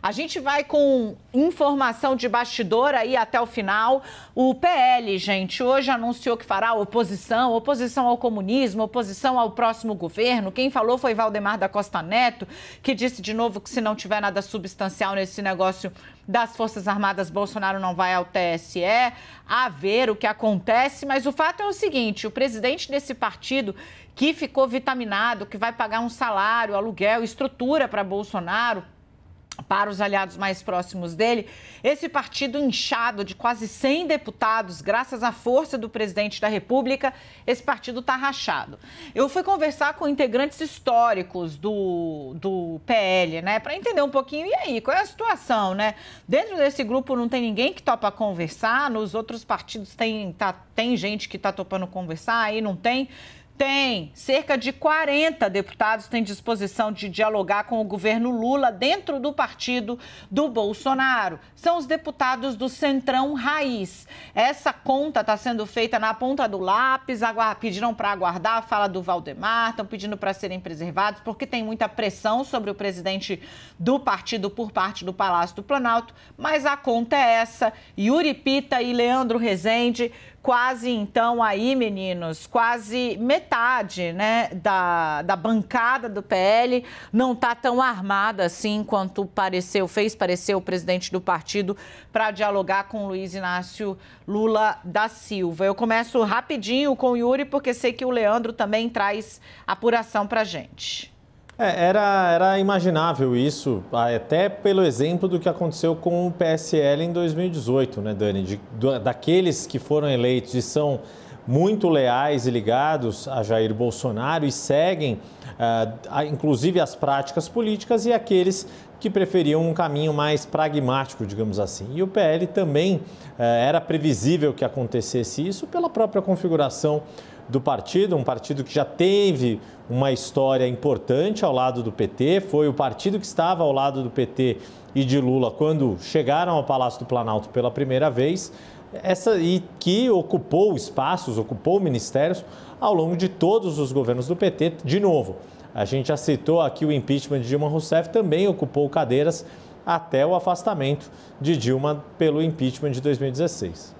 A gente vai com informação de bastidor aí até o final. O PL, gente, hoje anunciou que fará oposição, oposição ao comunismo, oposição ao próximo governo. Quem falou foi Valdemar da Costa Neto, que disse de novo que se não tiver nada substancial nesse negócio das Forças Armadas, Bolsonaro não vai ao TSE, a ver o que acontece. Mas o fato é o seguinte: o presidente desse partido, que ficou vitaminado, que vai pagar um salário, aluguel, estrutura para Bolsonaro para os aliados mais próximos dele, esse partido inchado de quase 100 deputados, graças à força do presidente da República, esse partido está rachado. Eu fui conversar com integrantes históricos do, do PL, né, para entender um pouquinho, e aí, qual é a situação, né? Dentro desse grupo não tem ninguém que topa conversar, nos outros partidos tem, tá, tem gente que está topando conversar, aí não tem. Tem. Cerca de 40 deputados têm disposição de dialogar com o governo Lula dentro do partido do Bolsonaro. São os deputados do Centrão Raiz. Essa conta está sendo feita na ponta do lápis. Pediram para aguardar a fala do Valdemar, estão pedindo para serem preservados, porque tem muita pressão sobre o presidente do partido por parte do Palácio do Planalto. Mas a conta é essa. Yuri Pita e Leandro Rezende quase então aí, meninos, quase metade né, da, da bancada do PL não está tão armada assim quanto pareceu, fez parecer o presidente do partido para dialogar com Luiz Inácio Lula da Silva. Eu começo rapidinho com o Yuri, porque sei que o Leandro também traz apuração para gente. É, era, era imaginável isso, ah, até pelo exemplo do que aconteceu com o PSL em 2018, né, Dani? De, daqueles que foram eleitos e são muito leais e ligados a Jair Bolsonaro e seguem, ah, inclusive, as práticas políticas e aqueles que preferiam um caminho mais pragmático, digamos assim. E o PL também eh, era previsível que acontecesse isso pela própria configuração do partido, um partido que já teve uma história importante ao lado do PT, foi o partido que estava ao lado do PT e de Lula quando chegaram ao Palácio do Planalto pela primeira vez essa e que ocupou espaços, ocupou ministérios ao longo de todos os governos do PT. De novo, a gente já citou aqui o impeachment de Dilma Rousseff, também ocupou cadeiras até o afastamento de Dilma pelo impeachment de 2016.